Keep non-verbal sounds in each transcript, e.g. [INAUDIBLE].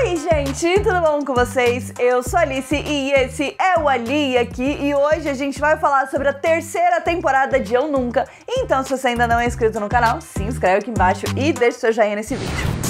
Oi, gente, tudo bom com vocês? Eu sou Alice e esse é o Ali aqui e hoje a gente vai falar sobre a terceira temporada de Eu Nunca. Então, se você ainda não é inscrito no canal, se inscreve aqui embaixo e deixa seu joinha nesse vídeo.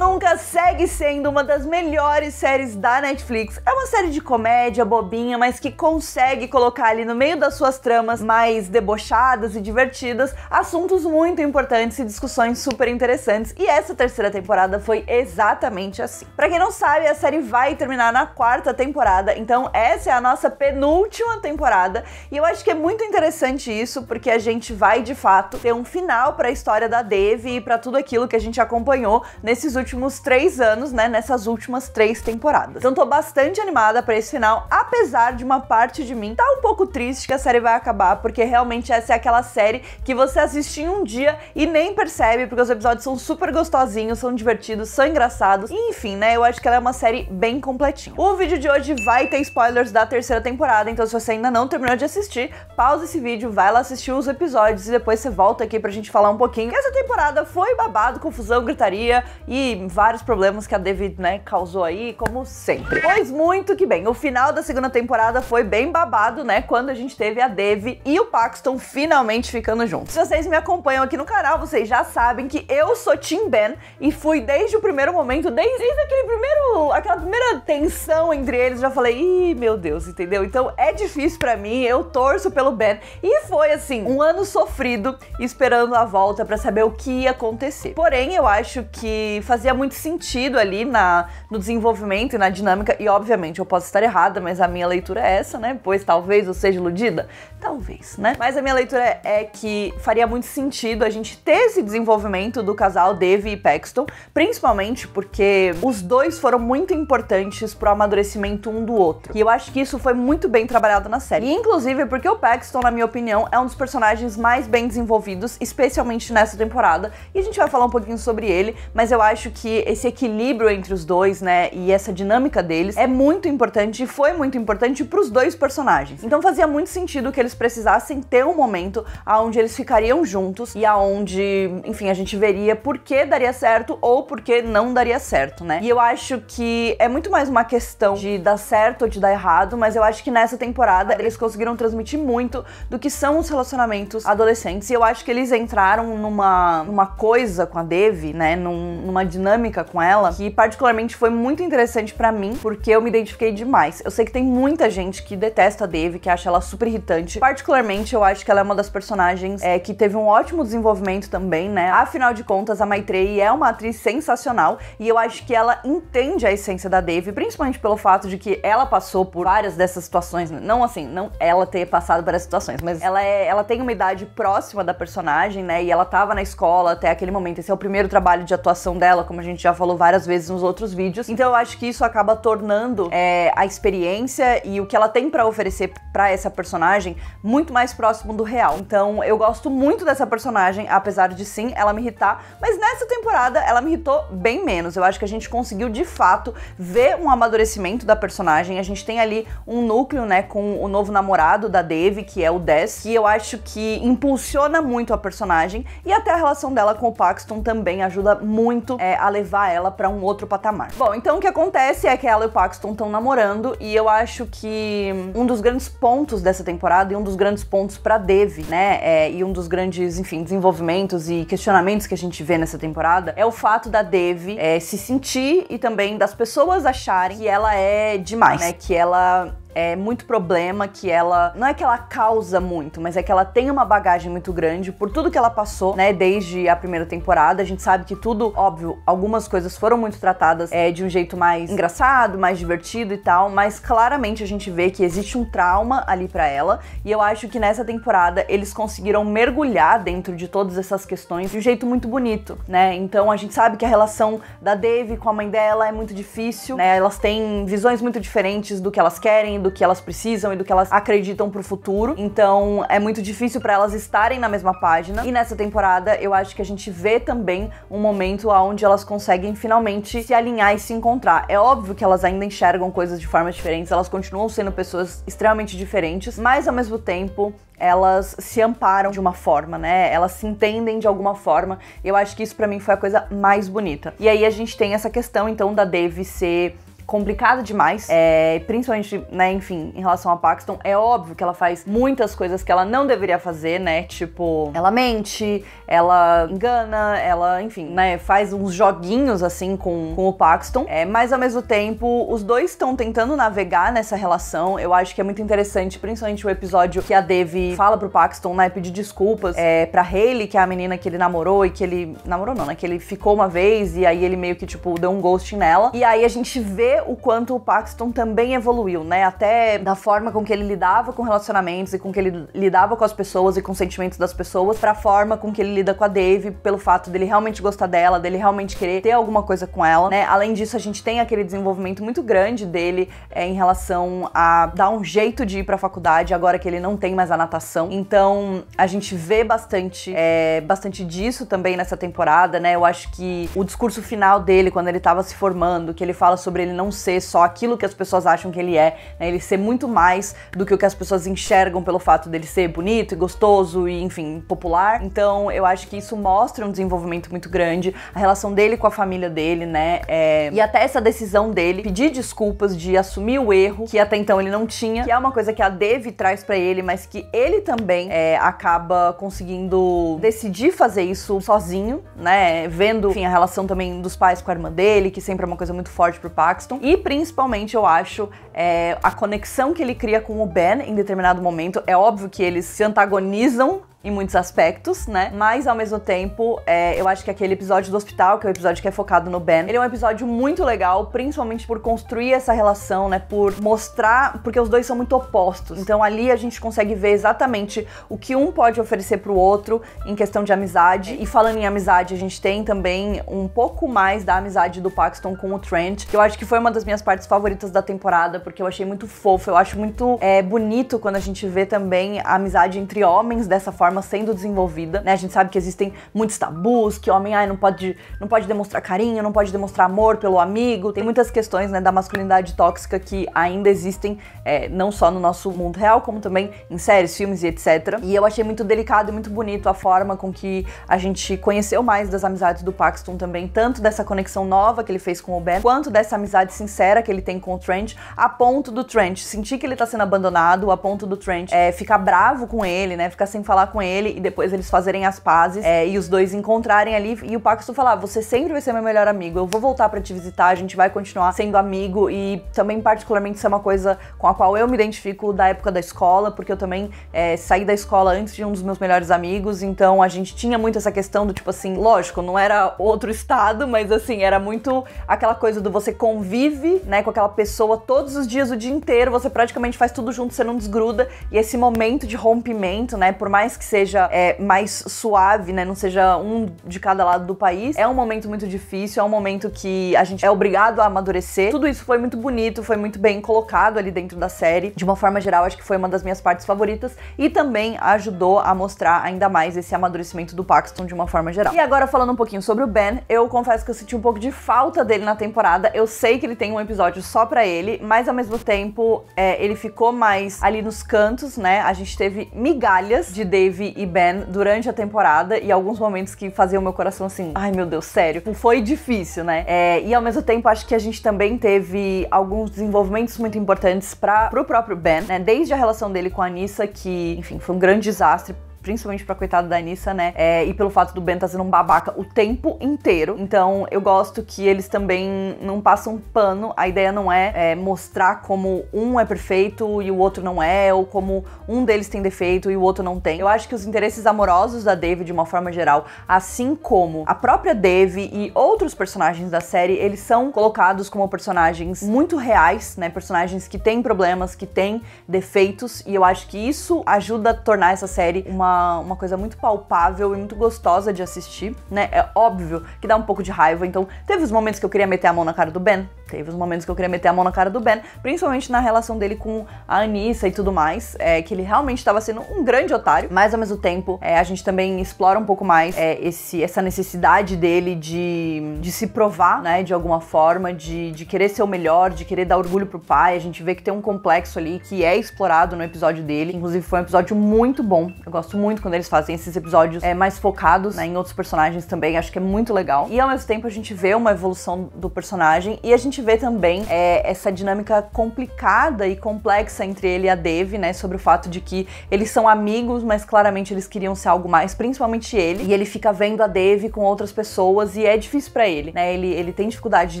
Nunca segue sendo uma das melhores séries da Netflix. É uma série de comédia bobinha, mas que consegue colocar ali no meio das suas tramas mais debochadas e divertidas assuntos muito importantes e discussões super interessantes. E essa terceira temporada foi exatamente assim. Para quem não sabe, a série vai terminar na quarta temporada, então essa é a nossa penúltima temporada. E eu acho que é muito interessante isso, porque a gente vai de fato ter um final para a história da Dave e para tudo aquilo que a gente acompanhou nesses últimos últimos três anos, né? Nessas últimas três temporadas. Então tô bastante animada para esse final, apesar de uma parte de mim tá um pouco triste que a série vai acabar, porque realmente essa é aquela série que você assiste em um dia e nem percebe, porque os episódios são super gostosinhos, são divertidos, são engraçados, e, enfim, né? Eu acho que ela é uma série bem completinha. O vídeo de hoje vai ter spoilers da terceira temporada, então se você ainda não terminou de assistir, pausa esse vídeo, vai lá assistir os episódios e depois você volta aqui pra gente falar um pouquinho. Essa temporada foi babado, confusão, gritaria e vários problemas que a David, né, causou aí, como sempre. Pois muito que bem, o final da segunda temporada foi bem babado, né, quando a gente teve a Dave e o Paxton finalmente ficando juntos. Se vocês me acompanham aqui no canal, vocês já sabem que eu sou Tim Ben e fui desde o primeiro momento, desde, desde aquele primeiro, aquela primeira tensão entre eles, já falei, ih, meu Deus, entendeu? Então é difícil para mim, eu torço pelo Ben. E foi assim, um ano sofrido esperando a volta para saber o que ia acontecer. Porém, eu acho que fazia muito muito sentido ali na, no desenvolvimento e na dinâmica. E obviamente eu posso estar errada, mas a minha leitura é essa, né? Pois talvez eu seja iludida. Talvez, né? Mas a minha leitura é que faria muito sentido a gente ter esse desenvolvimento do casal Dave e Paxton, principalmente porque os dois foram muito importantes pro amadurecimento um do outro. E eu acho que isso foi muito bem trabalhado na série. E, inclusive porque o Paxton, na minha opinião, é um dos personagens mais bem desenvolvidos, especialmente nessa temporada. E a gente vai falar um pouquinho sobre ele, mas eu acho que esse, equilíbrio entre os dois, né? E essa dinâmica deles é muito importante e foi muito importante para os dois personagens. Então fazia muito sentido que eles precisassem ter um momento aonde eles ficariam juntos e aonde, enfim, a gente veria por que daria certo ou por que não daria certo, né? E eu acho que é muito mais uma questão de dar certo ou de dar errado, mas eu acho que nessa temporada eles conseguiram transmitir muito do que são os relacionamentos adolescentes. E eu acho que eles entraram numa, numa coisa com a Dave, né? Num, numa dinâmica dinâmica com ela que particularmente foi muito interessante para mim, porque eu me identifiquei demais. Eu sei que tem muita gente que detesta a Dave, que acha ela super irritante. Particularmente, eu acho que ela é uma das personagens é, que teve um ótimo desenvolvimento também, né? Afinal de contas, a Maitreyi é uma atriz sensacional e eu acho que ela entende a essência da Dave, principalmente pelo fato de que ela passou por várias dessas situações, né? não assim, não ela ter passado por essas situações, mas ela é, ela tem uma idade próxima da personagem, né? E ela tava na escola até aquele momento, esse é o primeiro trabalho de atuação dela, como a gente gente já falou várias vezes nos outros vídeos. Então eu acho que isso acaba tornando é, a experiência e o que ela tem para oferecer para essa personagem muito mais próximo do real. Então eu gosto muito dessa personagem, apesar de sim ela me irritar, mas nessa temporada ela me irritou bem menos. Eu acho que a gente conseguiu de fato ver um amadurecimento da personagem. A gente tem ali um núcleo, né, com o novo namorado da Dave, que é o Des, que eu acho que impulsiona muito a personagem e até a relação dela com o Paxton também ajuda muito é, a levar levar ela para um outro patamar. Bom, então o que acontece é que ela e o Paxton estão namorando e eu acho que um dos grandes pontos dessa temporada e um dos grandes pontos para Dave, né, é, e um dos grandes, enfim, desenvolvimentos e questionamentos que a gente vê nessa temporada é o fato da Dave é, se sentir e também das pessoas acharem que ela é demais, né, que ela é, muito problema, que ela. Não é que ela causa muito, mas é que ela tem uma bagagem muito grande por tudo que ela passou, né? Desde a primeira temporada. A gente sabe que tudo, óbvio, algumas coisas foram muito tratadas é, de um jeito mais engraçado, mais divertido e tal, mas claramente a gente vê que existe um trauma ali para ela. E eu acho que nessa temporada eles conseguiram mergulhar dentro de todas essas questões de um jeito muito bonito, né? Então a gente sabe que a relação da Dave com a mãe dela é muito difícil, né? Elas têm visões muito diferentes do que elas querem do que elas precisam e do que elas acreditam pro futuro. Então é muito difícil para elas estarem na mesma página. E nessa temporada eu acho que a gente vê também um momento onde elas conseguem finalmente se alinhar e se encontrar. É óbvio que elas ainda enxergam coisas de formas diferentes, elas continuam sendo pessoas extremamente diferentes, mas ao mesmo tempo elas se amparam de uma forma, né? Elas se entendem de alguma forma. Eu acho que isso para mim foi a coisa mais bonita. E aí a gente tem essa questão então da Dave ser complicada demais, é, principalmente, né, enfim, em relação a Paxton, é óbvio que ela faz muitas coisas que ela não deveria fazer, né, tipo, ela mente, ela engana, ela, enfim, né, faz uns joguinhos, assim, com, com o Paxton, é, mas ao mesmo tempo, os dois estão tentando navegar nessa relação, eu acho que é muito interessante, principalmente o episódio que a Devi fala pro Paxton, né, pedir desculpas é, pra Hayley, que é a menina que ele namorou e que ele, namorou não, né, que ele ficou uma vez e aí ele meio que, tipo, deu um ghosting nela, e aí a gente vê o quanto o Paxton também evoluiu, né? Até da forma com que ele lidava com relacionamentos e com que ele lidava com as pessoas e com os sentimentos das pessoas, pra forma com que ele lida com a Dave, pelo fato dele realmente gostar dela, dele realmente querer ter alguma coisa com ela, né? Além disso, a gente tem aquele desenvolvimento muito grande dele é, em relação a dar um jeito de ir pra faculdade agora que ele não tem mais a natação. Então, a gente vê bastante, é, bastante disso também nessa temporada, né? Eu acho que o discurso final dele, quando ele tava se formando, que ele fala sobre ele não não ser só aquilo que as pessoas acham que ele é, né? ele ser muito mais do que o que as pessoas enxergam pelo fato dele ser bonito e gostoso e, enfim, popular. Então eu acho que isso mostra um desenvolvimento muito grande, a relação dele com a família dele, né? É... E até essa decisão dele pedir desculpas, de assumir o erro que até então ele não tinha, que é uma coisa que a Dave traz para ele, mas que ele também é, acaba conseguindo decidir fazer isso sozinho, né? Vendo, enfim, a relação também dos pais com a irmã dele, que sempre é uma coisa muito forte pro Paxton gostam. E principalmente, eu acho, é, a conexão que ele cria com o Ben em determinado momento. É óbvio que eles se antagonizam em muitos aspectos, né? Mas ao mesmo tempo, é, eu acho que aquele episódio do hospital, que é o episódio que é focado no Ben, ele é um episódio muito legal, principalmente por construir essa relação, né? Por mostrar, porque os dois são muito opostos. Então ali a gente consegue ver exatamente o que um pode oferecer pro outro em questão de amizade. E falando em amizade, a gente tem também um pouco mais da amizade do Paxton com o Trent, que eu acho que foi uma das minhas partes favoritas da temporada, porque eu achei muito fofo, eu acho muito é, bonito quando a gente vê também a amizade entre homens dessa forma forma sendo desenvolvida, né? A gente sabe que existem muitos tabus, que homem ai, não pode não pode demonstrar carinho, não pode demonstrar amor pelo amigo. Tem muitas questões, né, da masculinidade tóxica que ainda existem é, não só no nosso mundo real, como também em séries, filmes e etc. E eu achei muito delicado e muito bonito a forma com que a gente conheceu mais das amizades do Paxton também, tanto dessa conexão nova que ele fez com o Ben, quanto dessa amizade sincera que ele tem com o Trent, a ponto do Trent sentir que ele tá sendo abandonado, a ponto do Trent é, ficar bravo com ele, né, ficar sem falar com ele ele e depois eles fazerem as pazes é, e os dois encontrarem ali e o Paxo falar: ah, Você sempre vai ser meu melhor amigo, eu vou voltar para te visitar, a gente vai continuar sendo amigo e também, particularmente, isso é uma coisa com a qual eu me identifico da época da escola, porque eu também é, saí da escola antes de um dos meus melhores amigos, então a gente tinha muito essa questão do tipo assim, lógico, não era outro estado, mas assim, era muito aquela coisa do você convive, né, com aquela pessoa todos os dias, o dia inteiro, você praticamente faz tudo junto, você não desgruda, e esse momento de rompimento, né, por mais que que seja é, mais suave, né? Não seja um de cada lado do país. É um momento muito difícil, é um momento que a gente é obrigado a amadurecer. Tudo isso foi muito bonito, foi muito bem colocado ali dentro da série. De uma forma geral, acho que foi uma das minhas partes favoritas e também ajudou a mostrar ainda mais esse amadurecimento do Paxton de uma forma geral. E agora falando um pouquinho sobre o Ben, eu confesso que eu senti um pouco de falta dele na temporada. Eu sei que ele tem um episódio só para ele, mas ao mesmo tempo é, ele ficou mais ali nos cantos, né? A gente teve migalhas de Dave Dave e Ben durante a temporada e alguns momentos que faziam meu coração assim, ai meu Deus, sério. Tipo, foi difícil, né? É, e ao mesmo tempo, acho que a gente também teve alguns desenvolvimentos muito importantes para o próprio Ben, né? Desde a relação dele com a Anissa, que, enfim, foi um grande desastre principalmente pra coitada da Anissa, né? É, e pelo fato do Ben tá sendo um babaca o tempo inteiro. Então eu gosto que eles também não passam pano. A ideia não é, é mostrar como um é perfeito e o outro não é, ou como um deles tem defeito e o outro não tem. Eu acho que os interesses amorosos da Dave, de uma forma geral, assim como a própria Dave e outros personagens da série, eles são colocados como personagens muito reais, né? Personagens que têm problemas, que têm defeitos, e eu acho que isso ajuda a tornar essa série uma uma, coisa muito palpável e muito gostosa de assistir, né? É óbvio que dá um pouco de raiva, então teve os momentos que eu queria meter a mão na cara do Ben, teve os momentos que eu queria meter a mão na cara do Ben, principalmente na relação dele com a Anissa e tudo mais, é, que ele realmente estava sendo um grande otário, mas ao mesmo tempo é, a gente também explora um pouco mais é, esse, essa necessidade dele de, de se provar, né, de alguma forma, de, de querer ser o melhor, de querer dar orgulho pro pai, a gente vê que tem um complexo ali que é explorado no episódio dele, inclusive foi um episódio muito bom, eu gosto muito muito quando eles fazem esses episódios é, mais focados né, em outros personagens também, acho que é muito legal. E ao mesmo tempo a gente vê uma evolução do personagem e a gente vê também é, essa dinâmica complicada e complexa entre ele e a Dave, né, sobre o fato de que eles são amigos, mas claramente eles queriam ser algo mais, principalmente ele, e ele fica vendo a Dave com outras pessoas e é difícil para ele, né, ele, ele tem dificuldade de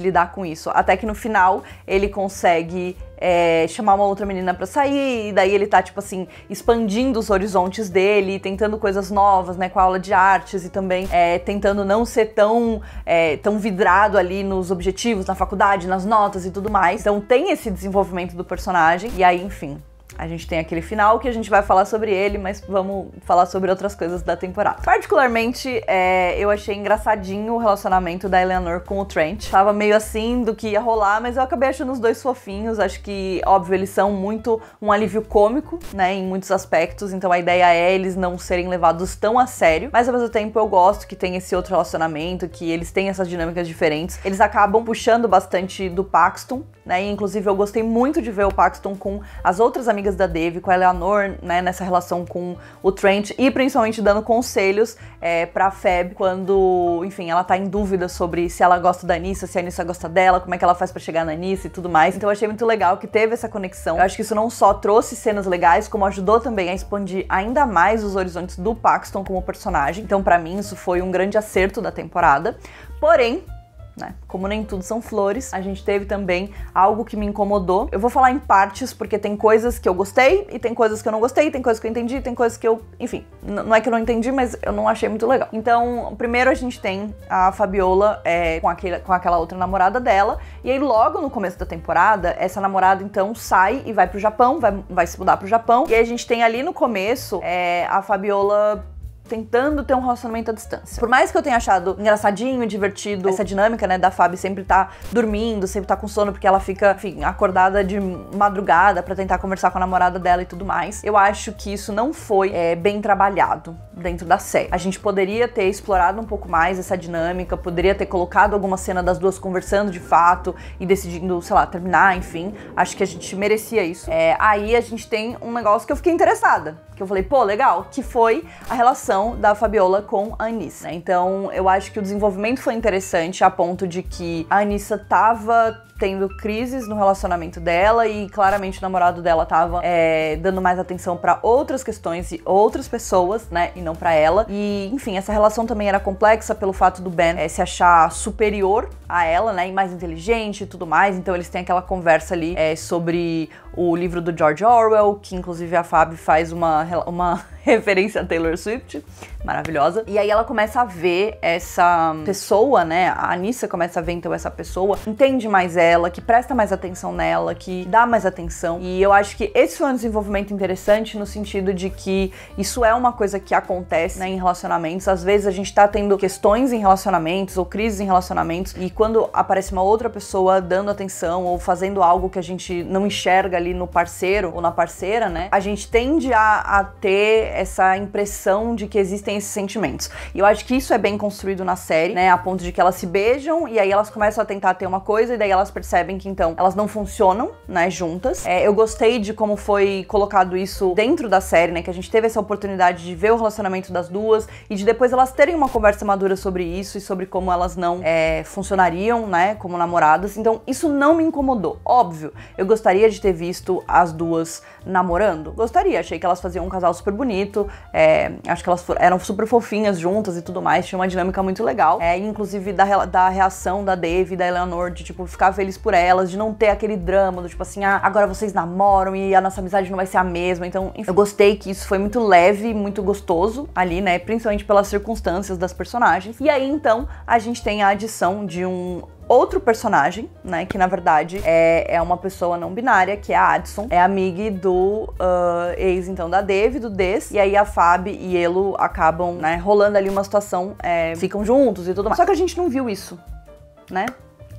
lidar com isso, até que no final ele consegue é, chamar uma outra menina para sair, e daí ele tá, tipo assim, expandindo os horizontes dele, tentando coisas novas, né, com a aula de artes e também é, tentando não ser tão, é, tão vidrado ali nos objetivos, na faculdade, nas notas e tudo mais. Então tem esse desenvolvimento do personagem, e aí, enfim, a gente tem aquele final que a gente vai falar sobre ele, mas vamos falar sobre outras coisas da temporada. Particularmente, é, eu achei engraçadinho o relacionamento da Eleanor com o Trent. Tava meio assim do que ia rolar, mas eu acabei achando os dois fofinhos. Acho que, óbvio, eles são muito um alívio cômico, né, em muitos aspectos. Então a ideia é eles não serem levados tão a sério. Mas ao mesmo tempo, eu gosto que tem esse outro relacionamento, que eles têm essas dinâmicas diferentes. Eles acabam puxando bastante do Paxton, né? E, inclusive, eu gostei muito de ver o Paxton com as outras amigas amigas da Dave, com a Eleanor, né, nessa relação com o Trent e principalmente dando conselhos é, pra Feb quando, enfim, ela tá em dúvida sobre se ela gosta da Anissa, se a Anissa gosta dela, como é que ela faz para chegar na Anissa e tudo mais. Então eu achei muito legal que teve essa conexão. Eu acho que isso não só trouxe cenas legais, como ajudou também a expandir ainda mais os horizontes do Paxton como personagem. Então para mim isso foi um grande acerto da temporada. Porém, né? Como nem tudo são flores, a gente teve também algo que me incomodou. Eu vou falar em partes porque tem coisas que eu gostei e tem coisas que eu não gostei, tem coisas que eu entendi, tem coisas que eu, enfim, não é que eu não entendi, mas eu não achei muito legal. Então, primeiro a gente tem a Fabiola é, com, aquele, com aquela outra namorada dela, e aí logo no começo da temporada, essa namorada então sai e vai pro Japão, vai, vai se mudar pro Japão, e aí a gente tem ali no começo é, a Fabiola tentando ter um relacionamento à distância. Por mais que eu tenha achado engraçadinho, divertido, essa dinâmica, né, da Fábio sempre tá dormindo, sempre tá com sono, porque ela fica, enfim, acordada de madrugada para tentar conversar com a namorada dela e tudo mais, eu acho que isso não foi é, bem trabalhado dentro da série. A gente poderia ter explorado um pouco mais essa dinâmica, poderia ter colocado alguma cena das duas conversando de fato e decidindo, sei lá, terminar, enfim. Acho que a gente merecia isso. É, aí a gente tem um negócio que eu fiquei interessada, que eu falei, pô, legal, que foi a relação relação da Fabiola com a Anissa. Né? Então eu acho que o desenvolvimento foi interessante a ponto de que a Anissa tava tendo crises no relacionamento dela e claramente o namorado dela tava é, dando mais atenção para outras questões e outras pessoas, né, e não para ela. E enfim, essa relação também era complexa pelo fato do Ben é, se achar superior a ela, né, e mais inteligente e tudo mais. Então eles têm aquela conversa ali é, sobre o livro do George Orwell, que inclusive a Fab faz uma, uma [LAUGHS] referência a Taylor Swift, maravilhosa. E aí ela começa a ver essa pessoa, né, a Anissa começa a ver então essa pessoa, entende mais ela, que presta mais atenção nela, que dá mais atenção. E eu acho que esse foi um desenvolvimento interessante no sentido de que isso é uma coisa que acontece né, em relacionamentos. Às vezes a gente tá tendo questões em relacionamentos ou crises em relacionamentos e quando quando aparece uma outra pessoa dando atenção ou fazendo algo que a gente não enxerga ali no parceiro ou na parceira, né? A gente tende a, a ter essa impressão de que existem esses sentimentos. E eu acho que isso é bem construído na série, né? A ponto de que elas se beijam e aí elas começam a tentar ter uma coisa e daí elas percebem que então elas não funcionam, né? Juntas. É, eu gostei de como foi colocado isso dentro da série, né? Que a gente teve essa oportunidade de ver o relacionamento das duas e de depois elas terem uma conversa madura sobre isso e sobre como elas não é, funcionaram né, como namoradas. Então isso não me incomodou. Óbvio, eu gostaria de ter visto as duas namorando. Gostaria, achei que elas faziam um casal super bonito. É, acho que elas eram super fofinhas juntas e tudo mais. Tinha uma dinâmica muito legal. É, inclusive da, da reação da Dave e da Eleanor de tipo ficar feliz por elas, de não ter aquele drama do tipo assim, ah, agora vocês namoram e a nossa amizade não vai ser a mesma. Então, enfim, eu gostei que isso foi muito leve, e muito gostoso ali, né? Principalmente pelas circunstâncias das personagens. E aí então a gente tem a adição de um um outro personagem, né? Que na verdade é, é uma pessoa não binária, que é a Addison. É amiga do uh, ex, então, da Dave, do Des. E aí a Fab e Elo acabam, né, rolando ali uma situação, é, ficam juntos e tudo mais. Só que a gente não viu isso, né?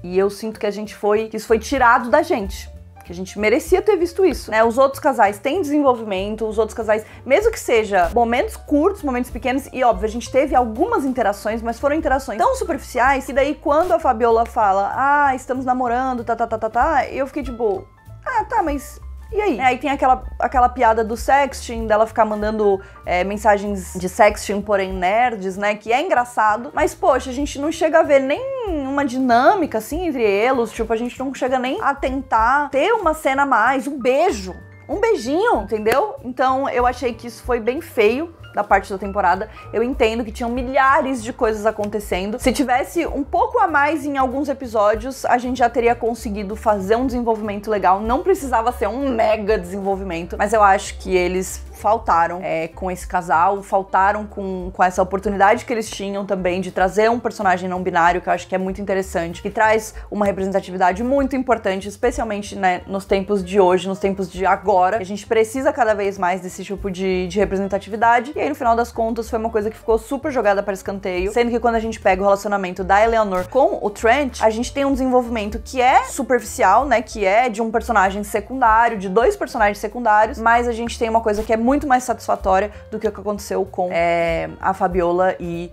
E eu sinto que a gente foi. Que isso foi tirado da gente que a gente merecia ter visto isso, né? Os outros casais têm desenvolvimento, os outros casais, mesmo que seja momentos curtos, momentos pequenos, e óbvio, a gente teve algumas interações, mas foram interações tão superficiais que daí quando a Fabiola fala, ah, estamos namorando, tá, tá, tá, tá, tá, eu fiquei tipo, ah, tá, mas e aí? É, aí tem aquela, aquela piada do sexting, dela ficar mandando é, mensagens de sexting, porém nerds, né? Que é engraçado. Mas, poxa, a gente não chega a ver nem uma dinâmica, assim, entre eles. Tipo, a gente não chega nem a tentar ter uma cena a mais, um beijo. Um beijinho, entendeu? Então eu achei que isso foi bem feio da parte da temporada. Eu entendo que tinham milhares de coisas acontecendo. Se tivesse um pouco a mais em alguns episódios, a gente já teria conseguido fazer um desenvolvimento legal. Não precisava ser um mega desenvolvimento, mas eu acho que eles faltaram é, com esse casal, faltaram com, com essa oportunidade que eles tinham também de trazer um personagem não binário, que eu acho que é muito interessante, que traz uma representatividade muito importante, especialmente né, nos tempos de hoje, nos tempos de agora. A gente precisa cada vez mais desse tipo de, de representatividade. E aí, no final das contas, foi uma coisa que ficou super jogada para escanteio, sendo que quando a gente pega o relacionamento da Eleanor com o Trent, a gente tem um desenvolvimento que é superficial, né, que é de um personagem secundário, de dois personagens secundários, mas a gente tem uma coisa que é muito mais satisfatória do que o que aconteceu com é, a Fabiola e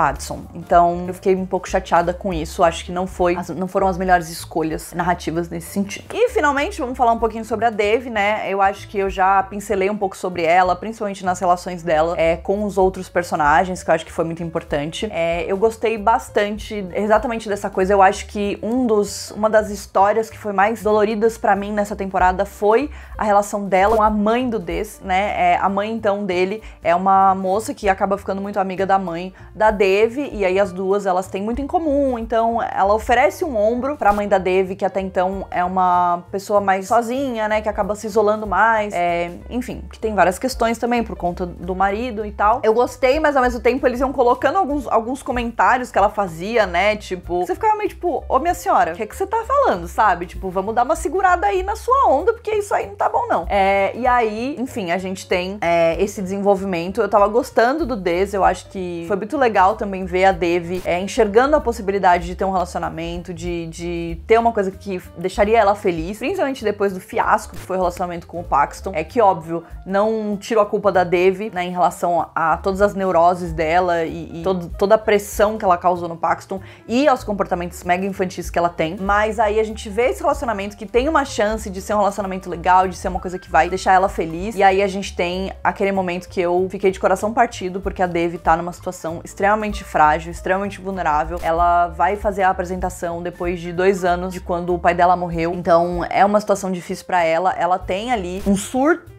Addison. Então eu fiquei um pouco chateada com isso. Acho que não foi, não foram as melhores escolhas narrativas nesse sentido. E finalmente vamos falar um pouquinho sobre a Dave, né? Eu acho que eu já pincelei um pouco sobre ela, principalmente nas relações dela é, com os outros personagens, que eu acho que foi muito importante. É, eu gostei bastante exatamente dessa coisa. Eu acho que um dos, uma das histórias que foi mais doloridas para mim nessa temporada foi a relação dela com a mãe do Des, né? É, a mãe então dele é uma moça que acaba ficando muito amiga da mãe da Dave Dave e aí as duas elas têm muito em comum. Então ela oferece um ombro para a mãe da Dave que até então é uma pessoa mais sozinha, né, que acaba se isolando mais, é, enfim, que tem várias questões também por conta do marido e tal. Eu gostei, mas ao mesmo tempo eles iam colocando alguns, alguns comentários que ela fazia, né, tipo você ficava meio tipo, ô minha senhora, o que é que você tá falando, sabe? Tipo, vamos dar uma segurada aí na sua onda porque isso aí não tá bom não. É, e aí, enfim, a gente tem é, esse desenvolvimento. Eu tava gostando do Dez, eu acho que foi muito legal legal também ver a Devi é, enxergando a possibilidade de ter um relacionamento, de, de ter uma coisa que deixaria ela feliz, principalmente depois do fiasco que foi o relacionamento com o Paxton. É que, óbvio, não tiro a culpa da Devi, né, em relação a, a todas as neuroses dela e, e todo, toda a pressão que ela causou no Paxton e aos comportamentos mega infantis que ela tem, mas aí a gente vê esse relacionamento que tem uma chance de ser um relacionamento legal, de ser uma coisa que vai deixar ela feliz, e aí a gente tem aquele momento que eu fiquei de coração partido porque a Devi tá numa situação extremamente extremamente frágil, extremamente vulnerável. Ela vai fazer a apresentação depois de dois anos de quando o pai dela morreu. Então é uma situação difícil para ela. Ela tem ali um surto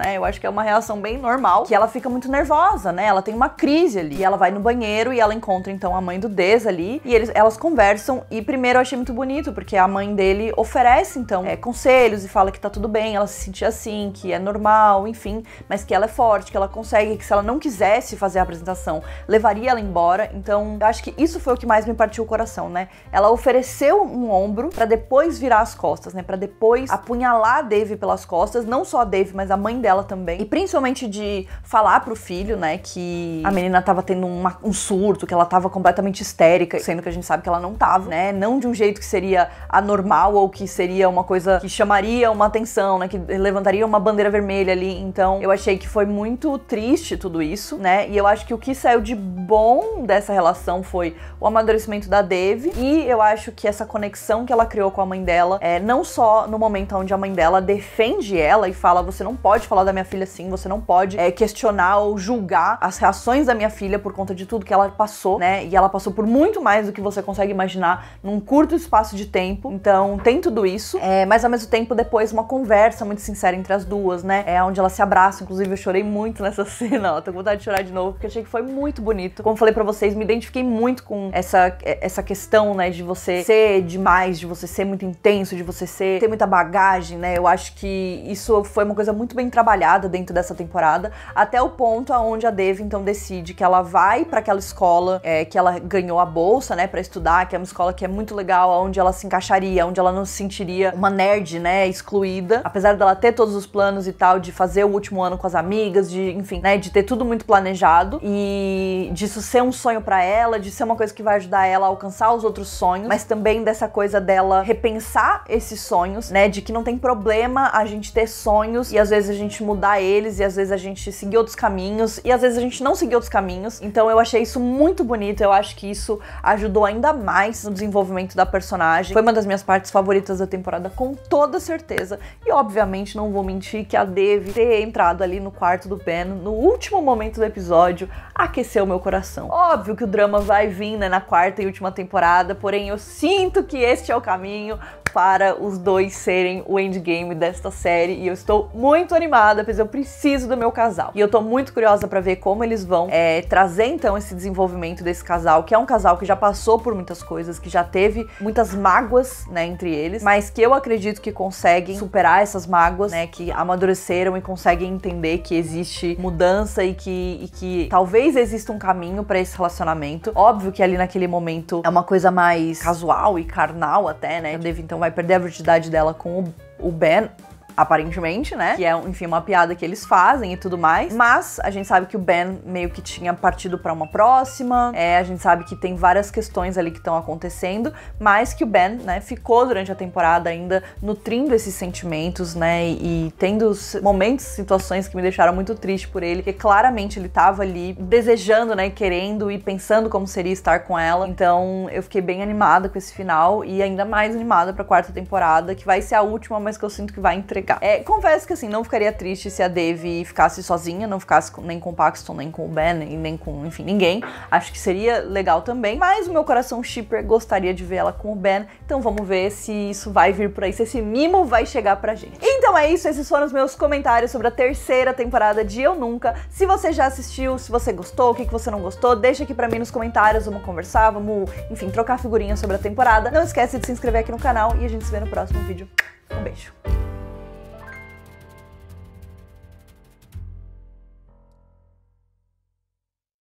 né? Eu acho que é uma reação bem normal, que ela fica muito nervosa, né? Ela tem uma crise ali. E ela vai no banheiro e ela encontra então a mãe do Dez ali e eles, elas conversam. E primeiro eu achei muito bonito, porque a mãe dele oferece então é, conselhos e fala que tá tudo bem, ela se sentia assim, que é normal, enfim, mas que ela é forte, que ela consegue, que se ela não quisesse fazer a apresentação, levaria ela embora. Então eu acho que isso foi o que mais me partiu o coração, né? Ela ofereceu um ombro para depois virar as costas, né? Para depois apunhalar a Dave pelas costas, não só a Dave, mas a mãe dela dela também. E principalmente de falar pro filho, né, que a menina tava tendo uma, um surto, que ela tava completamente histérica, sendo que a gente sabe que ela não tava, né? Não de um jeito que seria anormal ou que seria uma coisa que chamaria uma atenção, né? Que levantaria uma bandeira vermelha ali. Então eu achei que foi muito triste tudo isso, né? E eu acho que o que saiu de bom dessa relação foi o amadurecimento da Dave e eu acho que essa conexão que ela criou com a mãe dela é não só no momento onde a mãe dela defende ela e fala: você não pode falar falar da minha filha assim, você não pode é, questionar ou julgar as reações da minha filha por conta de tudo que ela passou, né? E ela passou por muito mais do que você consegue imaginar num curto espaço de tempo. Então tem tudo isso, é, mas ao mesmo tempo depois uma conversa muito sincera entre as duas, né? É onde elas se abraçam. Inclusive eu chorei muito nessa [LAUGHS] cena, ó. Tô com vontade de chorar de novo porque achei que foi muito bonito. Como falei para vocês, me identifiquei muito com essa é, essa questão, né, de você ser demais, de você ser muito intenso, de você ser ter muita bagagem, né? Eu acho que isso foi uma coisa muito bem trabalhada trabalhada dentro dessa temporada, até o ponto aonde a Dave então decide que ela vai para aquela escola é, que ela ganhou a bolsa, né, para estudar, que é uma escola que é muito legal, aonde ela se encaixaria, onde ela não se sentiria uma nerd, né, excluída, apesar dela ter todos os planos e tal de fazer o último ano com as amigas, de, enfim, né, de ter tudo muito planejado e disso ser um sonho para ela, de ser uma coisa que vai ajudar ela a alcançar os outros sonhos, mas também dessa coisa dela repensar esses sonhos, né, de que não tem problema a gente ter sonhos e às vezes a gente gente mudar eles e às vezes a gente seguir outros caminhos e às vezes a gente não seguir outros caminhos. Então eu achei isso muito bonito, eu acho que isso ajudou ainda mais no desenvolvimento da personagem. Foi uma das minhas partes favoritas da temporada, com toda certeza. E obviamente não vou mentir que a Dave ter entrado ali no quarto do Ben no último momento do episódio aqueceu meu coração. Óbvio que o drama vai vir né, na quarta e última temporada, porém eu sinto que este é o caminho para os dois serem o endgame desta série e eu estou muito animada preocupada, pois eu preciso do meu casal. E eu tô muito curiosa para ver como eles vão é, trazer então esse desenvolvimento desse casal, que é um casal que já passou por muitas coisas, que já teve muitas mágoas, né, entre eles, mas que eu acredito que conseguem superar essas mágoas, né, que amadureceram e conseguem entender que existe mudança e que, e que talvez exista um caminho para esse relacionamento. Óbvio que ali naquele momento é uma coisa mais casual e carnal até, né? A então Devi então vai perder a virgindade dela com o Ben aparentemente, né? Que é, enfim, uma piada que eles fazem e tudo mais. Mas a gente sabe que o Ben meio que tinha partido para uma próxima, é, a gente sabe que tem várias questões ali que estão acontecendo, mas que o Ben, né, ficou durante a temporada ainda nutrindo esses sentimentos, né? E, e tendo momentos, situações que me deixaram muito triste por ele, porque claramente ele tava ali desejando, né, querendo e pensando como seria estar com ela. Então eu fiquei bem animada com esse final e ainda mais animada pra quarta temporada, que vai ser a última, mas que eu sinto que vai entregar ficar. É, confesso que assim, não ficaria triste se a Dave ficasse sozinha, não ficasse com, nem com o Paxton, nem com o Ben, nem, com, enfim, ninguém. Acho que seria legal também, mas o meu coração shipper gostaria de ver ela com o Ben, então vamos ver se isso vai vir por aí, se esse mimo vai chegar pra gente. Então é isso, esses foram os meus comentários sobre a terceira temporada de Eu Nunca. Se você já assistiu, se você gostou, o que, que você não gostou, deixa aqui pra mim nos comentários, vamos conversar, vamos, enfim, trocar figurinhas sobre a temporada. Não esquece de se inscrever aqui no canal e a gente se vê no próximo vídeo. Um beijo!